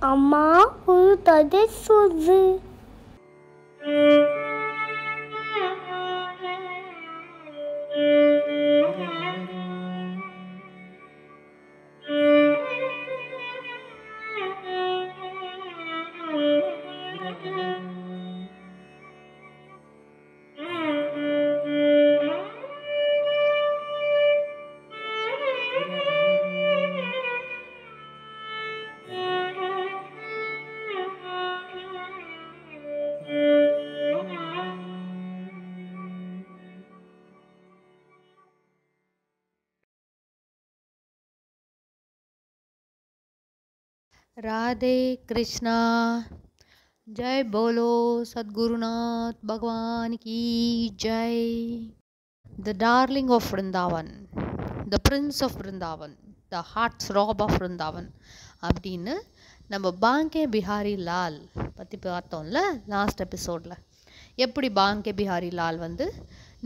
Ama burada da sözü. Radhe Krishna Jai बोलो சத்குருநாத் பகவான் की ஜெய் The darling of Vrindavan the prince of Vrindavan the heartthrob of Vrindavan அப்படின்னு நம்ம பாங்கே பிஹாரி லால் பற்றி பார்த்தோம்ல லாஸ்ட் எபிசோடில் எப்படி பாங்கே பிஹாரி லால் வந்து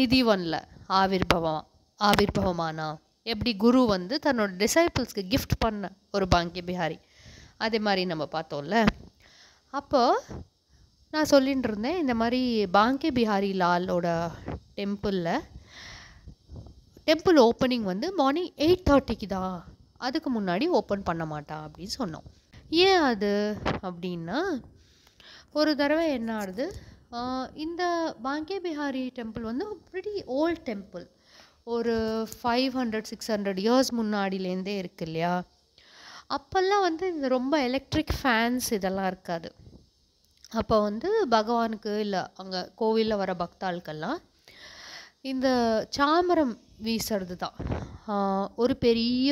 நிதிவனில் ஆவிர்பவம் ஆவிர்பவமானா எப்படி குரு வந்து தன்னோட டிசைபிள்ஸ்க்கு கிஃப்ட் பண்ண ஒரு பாங்கே பிஹாரி அதே மாதிரி நம்ம பார்த்தோம்ல அப்போது நான் சொல்லிகிட்டு இருந்தேன் இந்த மாதிரி பாங்கே பிஹாரி லாலோட டெம்பிளில் டெம்பிள் ஓப்பனிங் வந்து மார்னிங் எயிட் தேர்ட்டிக்கு தான் அதுக்கு முன்னாடி ஓப்பன் பண்ண மாட்டான் அப்படின்னு சொன்னோம் ஏன் அது அப்படின்னா ஒரு தடவை என்ன ஆகுது இந்த பாங்கே பிஹாரி டெம்பிள் வந்து ப்ரிட்டி ஓல்ட் டெம்பிள் ஒரு five hundred six hundred years முன்னாடிலேருந்தே இருக்கு இல்லையா அப்போல்லாம் வந்து இந்த ரொம்ப எலக்ட்ரிக் ஃபேன்ஸ் இதெல்லாம் இருக்காது அப்போ வந்து பகவானுக்கு இல்லை அங்கே கோவிலில் வர பக்தாளுக்கெல்லாம் இந்த சாமரம் வீசுறது தான் ஒரு பெரிய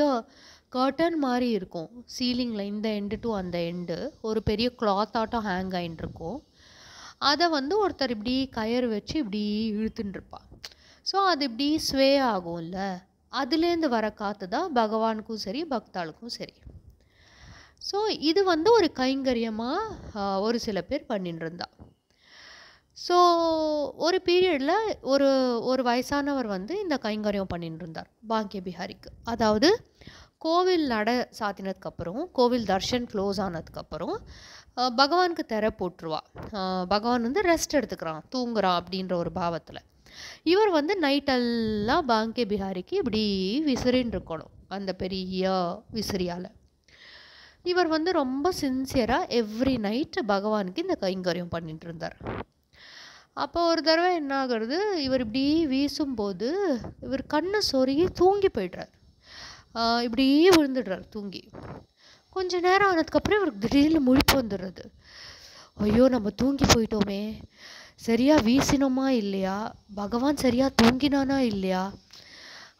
கர்டன் மாதிரி இருக்கும் சீலிங்கில் இந்த எண்டு டு அந்த எண்டு ஒரு பெரிய கிளாத் ஆட்டம் ஹேங் ஆகின்னு இருக்கும் அதை வந்து ஒருத்தர் இப்படி கயிறு வச்சு இப்படி இழுத்துட்டுருப்பாள் ஸோ அது இப்படி ஸ்வே ஆகும்ல அதுலேருந்து வர காற்று தான் பகவானுக்கும் சரி பக்தாளுக்கும் சரி ஸோ இது வந்து ஒரு கைங்கரியமாக ஒரு சில பேர் பண்ணிட்டு இருந்தா ஸோ ஒரு பீரியடில் ஒரு ஒரு வயசானவர் வந்து இந்த கைங்கரியம் பண்ணிட்டு இருந்தார் பாங்கிய பிஹாரிக்கு அதாவது கோவில் நட சாத்தினதுக்கப்புறம் கோவில் தர்ஷன் க்ளோஸ் ஆனதுக்கப்புறம் பகவானுக்கு திற போட்டுருவா பகவான் வந்து ரெஸ்ட் எடுத்துக்கிறான் தூங்குறான் அப்படின்ற ஒரு பாவத்தில் இவர் வந்து நைட்டெல்லாம் பாங்கே பிஹாரிக்கு இப்படி விசிறின்னு இருக்கணும் அந்த பெரிய விசிறியால் இவர் வந்து ரொம்ப சின்சியராக எவ்ரி நைட்டு பகவானுக்கு இந்த கைங்கரியம் பண்ணிட்டு இருந்தார் அப்போ ஒரு தடவை என்ன ஆகுறது இவர் இப்படி வீசும்போது இவர் கண்ணு சொருகி தூங்கி போய்ட்றார் இப்படியே விழுந்துடுறார் தூங்கி கொஞ்ச நேரம் ஆனதுக்கப்புறம் இவருக்கு திடீர்னு முழிப்பு வந்துடுறது ஐயோ நம்ம தூங்கி போயிட்டோமே சரியாக வீசினோமா இல்லையா பகவான் சரியாக தூங்கினானா இல்லையா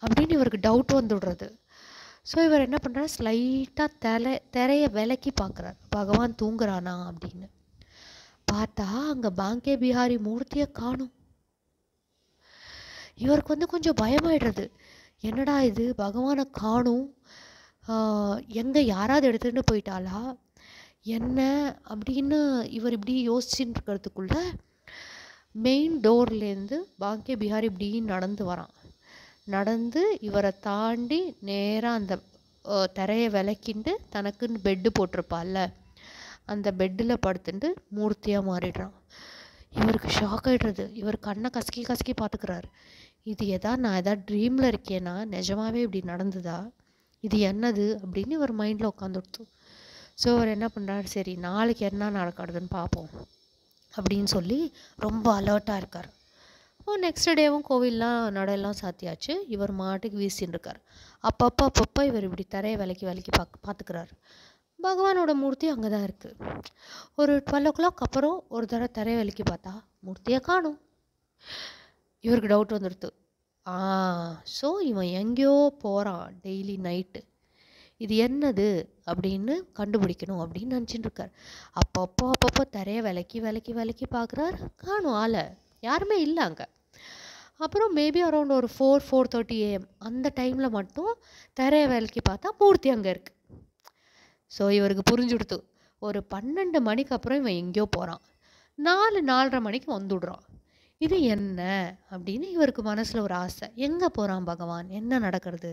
அப்படின்னு இவருக்கு டவுட் வந்துடுறது ஸோ இவர் என்ன பண்ணுறாரு ஸ்லைட்டாக தலை திரையை விலக்கி பார்க்குறாரு பகவான் தூங்குறானா அப்படின்னு பார்த்தா அங்கே பாங்கே பிஹாரி மூர்த்தியை காணும் இவருக்கு வந்து கொஞ்சம் பயமாயிடுறது என்னடா இது பகவானை காணும் எங்கே யாராவது எடுத்துகிட்டு போயிட்டாளா என்ன அப்படின்னு இவர் இப்படி யோசிச்சுட்டு இருக்கிறதுக்குள்ள மெயின் டோர்லேருந்து பாங்கே பிஹாரி இப்படி நடந்து வரான் நடந்து இவரை தாண்டி நேராக அந்த தரையை விளக்கிண்டு தனக்குன்னு பெட்டு போட்டிருப்பாள்ல அந்த பெட்டில் படுத்துட்டு மூர்த்தியாக மாறிடுறான் இவருக்கு ஷாக் ஆகிடுறது இவர் கண்ணை கசக்கி கசக்கி பார்த்துக்கிறாரு இது எதா நான் எதா ட்ரீமில் இருக்கேனா நிஜமாகவே இப்படி நடந்ததா இது என்னது அப்படின்னு இவர் மைண்டில் உட்காந்துடுத்து ஸோ அவர் என்ன பண்ணுறாரு சரி நாளைக்கு என்ன நடக்கிறதுன்னு பார்ப்போம் அப்படின்னு சொல்லி ரொம்ப அலர்ட்டாக இருக்கார் ஓ நெக்ஸ்ட் டேவும் கோவில்லாம் நடையெல்லாம் சாத்தியாச்சு இவர் மாட்டுக்கு வீசின்னு இருக்கார் அப்பப்போ அப்பப்போ இவர் இப்படி தரையை விலைக்கு விலைக்கு பார்க்க பார்த்துக்கிறார் பகவானோட மூர்த்தி அங்கே தான் இருக்குது ஒரு டுவெல் ஓ கிளாக் அப்புறம் ஒரு தடவை தரையை விலைக்கு பார்த்தா மூர்த்தியை காணும் இவருக்கு டவுட் வந்துடுது ஆ ஸோ இவன் எங்கேயோ போகிறான் டெய்லி நைட்டு இது என்னது அப்படின்னு கண்டுபிடிக்கணும் அப்படின்னு நினச்சிட்டு இருக்கார் அப்பப்போ அப்பப்போ தரையை விலைக்கு விலைக்கு விலைக்கு பார்க்குறார் காணும் ஆளை யாருமே இல்லை அங்கே அப்புறம் மேபி அரௌண்ட் ஒரு ஃபோர் ஃபோர் தேர்ட்டி ஏஎம் அந்த டைமில் மட்டும் தரைய வேலைக்கு பார்த்தா மூர்த்தி அங்கே இருக்குது ஸோ இவருக்கு புரிஞ்சு கொடுத்து ஒரு பன்னெண்டு மணிக்கு அப்புறம் இவன் எங்கேயோ போகிறான் நாலு நாலரை மணிக்கு வந்துடுறான் இது என்ன அப்படின்னு இவருக்கு மனசில் ஒரு ஆசை எங்கே போகிறான் பகவான் என்ன நடக்கிறது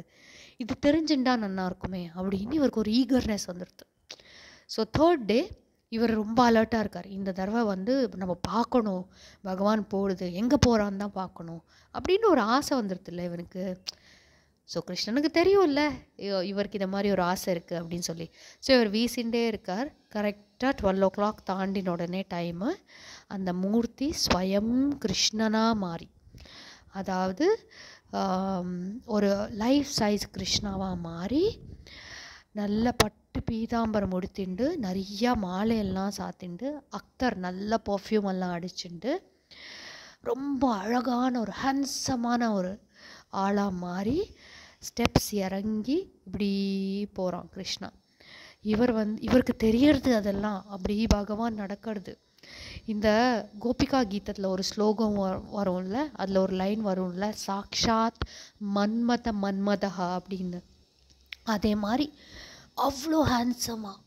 இது தெரிஞ்சுட்டா நல்லாயிருக்குமே இருக்குமே அப்படின்னு இவருக்கு ஒரு ஈகர்னஸ் வந்துடுது ஸோ தேர்ட் டே இவர் ரொம்ப அலர்ட்டாக இருக்கார் இந்த தடவை வந்து நம்ம பார்க்கணும் பகவான் போடுது எங்கே போகிறான்னு தான் பார்க்கணும் அப்படின்னு ஒரு ஆசை வந்துடுதுல்ல இல்லை இவனுக்கு ஸோ கிருஷ்ணனுக்கு தெரியும் இல்லை இவருக்கு இந்த மாதிரி ஒரு ஆசை இருக்குது அப்படின்னு சொல்லி ஸோ இவர் வீசிண்டே இருக்கார் கரெக்டாக டுவெல் ஓ கிளாக் தாண்டின உடனே டைமு அந்த மூர்த்தி ஸ்வயம் கிருஷ்ணனாக மாறி அதாவது ஒரு லைஃப் சைஸ் கிருஷ்ணாவாக மாறி நல்ல பட் பட்டு பீதாம்பரம் உடுத்திண்டு நிறையா மாலையெல்லாம் சாத்திண்டு அக்தர் நல்ல பர்ஃப்யூம் எல்லாம் அடிச்சுண்டு ரொம்ப அழகான ஒரு ஹன்சமான ஒரு ஆளாக மாறி ஸ்டெப்ஸ் இறங்கி இப்படி போகிறான் கிருஷ்ணா இவர் வந்து இவருக்கு தெரியறது அதெல்லாம் அப்படி பகவான் நடக்கிறது இந்த கோபிகா கீதத்தில் ஒரு ஸ்லோகம் வரும்ல அதில் ஒரு லைன் வரும்ல சாக்ஷாத் மன்மத மன்மதஹா அப்படின்னு அதே மாதிரி அவ்வளோ ஹேண்ட்ஸமாக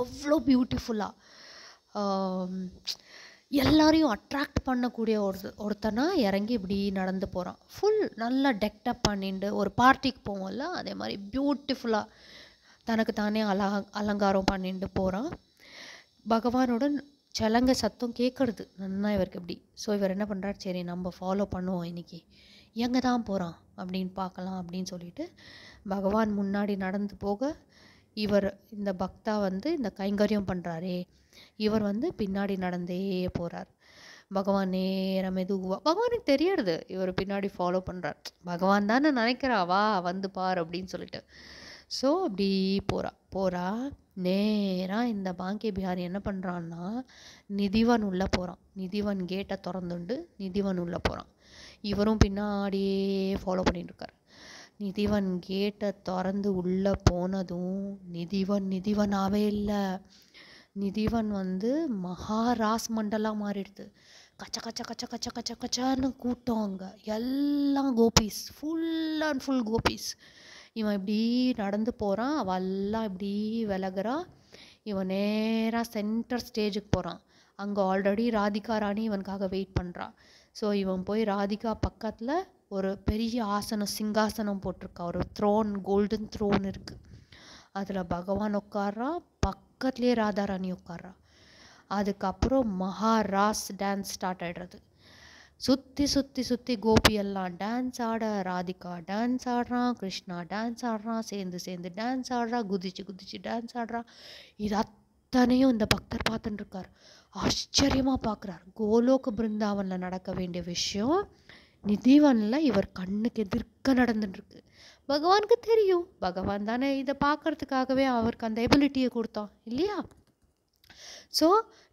அவ்வளோ பியூட்டிஃபுல்லாக எல்லாரையும் அட்ராக்ட் பண்ணக்கூடிய ஒரு ஒருத்தனா இறங்கி இப்படி நடந்து போகிறான் ஃபுல் நல்லா டெக்டப் பண்ணிட்டு ஒரு பார்ட்டிக்கு போவோம்ல அதே மாதிரி பியூட்டிஃபுல்லாக தனக்கு தானே அல அலங்காரம் பண்ணிட்டு போகிறான் பகவானோட சலங்க சத்தம் கேட்குறது நல்லா இவருக்கு இப்படி ஸோ இவர் என்ன பண்ணுறாரு சரி நம்ம ஃபாலோ பண்ணுவோம் இன்றைக்கி எங்கே தான் போகிறான் அப்படின்னு பார்க்கலாம் அப்படின்னு சொல்லிட்டு பகவான் முன்னாடி நடந்து போக இவர் இந்த பக்தா வந்து இந்த கைங்கரியம் பண்ணுறாரே இவர் வந்து பின்னாடி நடந்தே போகிறார் பகவான் நேரம் மெதுவாக பகவானுக்கு தெரியாது இவர் பின்னாடி ஃபாலோ பண்ணுறார் பகவான் தானே நினைக்கிறாவா வந்து பார் அப்படின்னு சொல்லிட்டு ஸோ அப்படி போகிறா போகிறா நேராக இந்த பாங்கே பிஹாரி என்ன பண்ணுறான்னா நிதிவன் உள்ளே போகிறான் நிதிவன் கேட்டை திறந்துண்டு நிதிவன் உள்ளே போகிறான் இவரும் பின்னாடியே ஃபாலோ பண்ணிட்டுருக்கார் நிதிவன் கேட்டை திறந்து உள்ளே போனதும் நிதிவன் நிதிவனாகவே இல்லை நிதிவன் வந்து மகாராஸ் மண்டலாக மாறிடுது கச்ச கச்ச கச்ச கச்ச கச்ச கச்சான்னு கூட்டம் அங்கே எல்லாம் gopis full and full gopis இவன் இப்படி நடந்து போகிறான் அவெல்லாம் இப்படி விலகிறான் இவன் நேராக சென்டர் ஸ்டேஜுக்கு போகிறான் அங்கே ஆல்ரெடி ராதிகா ராணி இவனுக்காக வெயிட் பண்ணுறான் ஸோ இவன் போய் ராதிகா பக்கத்தில் ஒரு பெரிய ஆசனம் சிங்காசனம் போட்டிருக்கா ஒரு த்ரோன் கோல்டன் த்ரோன் இருக்குது அதில் பகவான் உட்காரா பக்கத்துலேயே ராதாராணி உட்காரா அதுக்கப்புறம் மகாராஸ் டான்ஸ் ஸ்டார்ட் ஆகிடுறது சுற்றி சுற்றி சுற்றி கோபியெல்லாம் டான்ஸ் ஆட ராதிகா டான்ஸ் ஆடுறான் கிருஷ்ணா டான்ஸ் ஆடுறான் சேர்ந்து சேர்ந்து டான்ஸ் ஆடுறா குதிச்சு குதிச்சு டான்ஸ் ஆடுறான் இது அத்தனையும் இந்த பக்தர் பார்த்துட்டுருக்கார் ஆச்சரியமாக பார்க்குறார் கோலோக பிருந்தாவனில் நடக்க வேண்டிய விஷயம் நிதிவனில் இவர் கண்ணுக்கு எதிர்க்க நடந்துட்டுருக்கு பகவானுக்கு தெரியும் பகவான் தானே இதை பார்க்கறதுக்காகவே அவருக்கு அந்த எபிலிட்டியை கொடுத்தான் இல்லையா ஸோ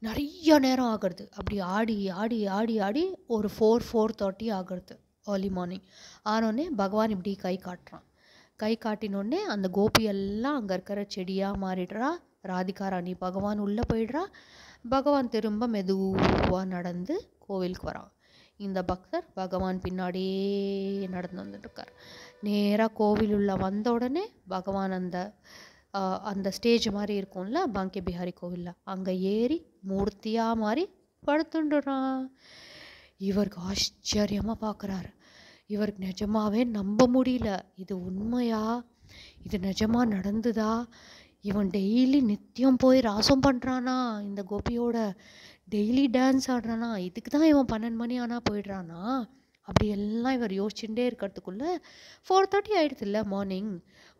நிறைய நேரம் ஆகிறது அப்படி ஆடி ஆடி ஆடி ஆடி ஒரு ஃபோர் ஃபோர் தேர்ட்டி ஆகிறது ஏர்லி மார்னிங் ஆனோடனே பகவான் இப்படி கை காட்டுறான் கை காட்டினோடனே அந்த கோபி எல்லாம் அங்கே இருக்கிற செடியாக மாறிடுறா ராதிகா ராணி பகவான் உள்ளே போயிடுறா பகவான் திரும்ப மெதுவாக நடந்து கோவிலுக்கு வரான் இந்த பக்தர் பகவான் பின்னாடியே நடந்து வந்துட்டுருக்கார் நேராக கோவில் உள்ள வந்த உடனே பகவான் அந்த அந்த ஸ்டேஜ் மாதிரி இருக்கும்ல பாங்கே பிஹாரி கோவிலில் அங்கே ஏறி மூர்த்தியாக மாதிரி படுத்துண்டுறான் இவருக்கு ஆச்சரியமாக பார்க்குறாரு இவருக்கு நிஜமாகவே நம்ப முடியல இது உண்மையா இது நிஜமாக நடந்துதா இவன் டெய்லி நித்தியம் போய் ராசம் பண்ணுறானா இந்த கோபியோட டெய்லி டான்ஸ் ஆடுறானா இதுக்கு தான் இவன் பன்னெண்டு மணி ஆனால் போயிடுறானா அப்படி எல்லாம் இவர் யோசிச்சுட்டே இருக்கிறதுக்குள்ளே ஃபோர் தேர்ட்டி ஆகிடுது இல்லை மார்னிங்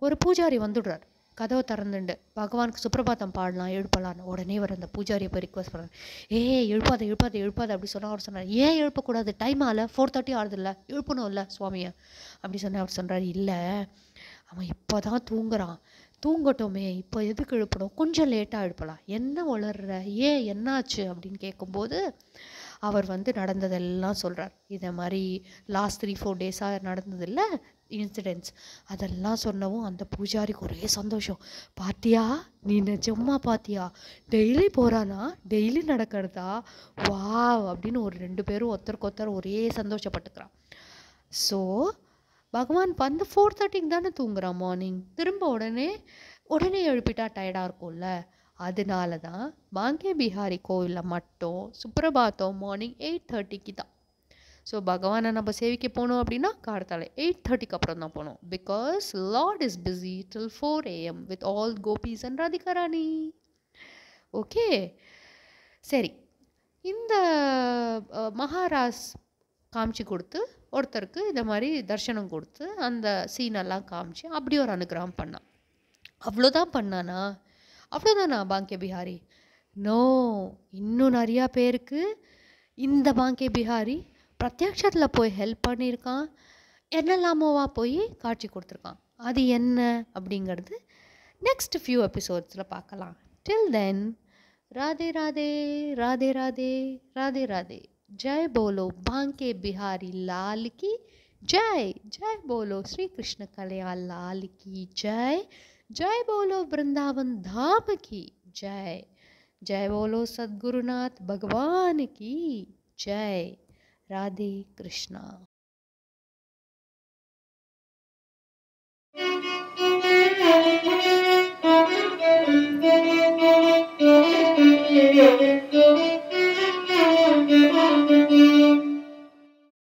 ஒரு பூஜாரி வந்துடுறார் கதவை திறந்துண்டு பகவானுக்கு சுப்பிரபாதம் பாடலாம் எழுப்பலான்னு உடனே இவர் அந்த பூஜாரியை போய் ரிக்வஸ்ட் பண்ணுறாரு ஏ எழுப்பாத எழுப்பாத எழுப்பாத அப்படி சொன்னால் அவர் சொன்னார் ஏன் எழுப்பக்கூடாது டைம் ஆகல ஃபோர் தேர்ட்டி ஆகுதுல்ல எழுப்பணும் இல்லை சுவாமியை அப்படி சொன்னால் அவர் சொல்கிறார் இல்லை அவன் இப்போ தான் தூங்குறான் தூங்கட்டோமே இப்போ எதுக்கு எழுப்பணும் கொஞ்சம் லேட்டாக எழுப்பலாம் என்ன வளர்ற ஏன் என்னாச்சு அப்படின்னு கேட்கும்போது அவர் வந்து நடந்ததெல்லாம் சொல்கிறார் இதை மாதிரி லாஸ்ட் த்ரீ ஃபோர் டேஸாக நடந்ததில்ல இன்சிடென்ட்ஸ் அதெல்லாம் சொன்னவும் அந்த பூஜாரிக்கு ஒரே சந்தோஷம் பாத்தியா நீ நிஜமா பாத்தியா டெய்லி போகிறானா டெய்லி நடக்கிறதா வா அப்படின்னு ஒரு ரெண்டு பேரும் ஒருத்தருக்கு ஒருத்தர் ஒரே சந்தோஷப்பட்டுக்கிறான் ஸோ பகவான் வந்து ஃபோர் தேர்ட்டிக்கு தானே தூங்குறான் மார்னிங் திரும்ப உடனே உடனே எழுப்பிட்டா டயர்டாக இருக்கும்ல அதனால தான் பாங்கே பிஹாரி கோவிலில் மட்டும் சுப்பிரபாத்தம் மார்னிங் எயிட் தேர்ட்டிக்கு தான் ஸோ பகவானை நம்ம சேவிக்க போனோம் அப்படின்னா காரத்தால் எயிட் தேர்ட்டிக்கு அப்புறம் தான் போனோம் because lord is busy till four AM with all gopis and Radhikarani okay சரி இந்த மகாராஸ் காமிச்சு கொடுத்து ஒருத்தருக்கு இந்த மாதிரி தர்ஷனம் கொடுத்து அந்த சீனெல்லாம் காமிச்சு அப்படி ஒரு அனுகிரகம் பண்ணான் அவ்வளோதான் பண்ணானா அவ்வளோதானா பாங்கிய பிஹாரி நோ இன்னும் நிறையா பேருக்கு இந்த பாங்கிய பிஹாரி பிரத்யக்ஷத்தில் போய் ஹெல்ப் பண்ணியிருக்கான் என்னெல்லாமோவா போய் காட்சி கொடுத்துருக்கான் அது என்ன அப்படிங்கிறது நெக்ஸ்ட் ஃபியூ எபிசோட்ஸில் பார்க்கலாம் டில் தென் ராதே ராதே ராதே ராதே ராதே ராதே जय बोलो भांके बिहारी लाल की जय जय बोलो श्री कृष्ण कल्याण लाल की जय जय बोलो वृंदावन धाम की जय जय बोलो सदगुरुनाथ भगवान की जय राधे कृष्णा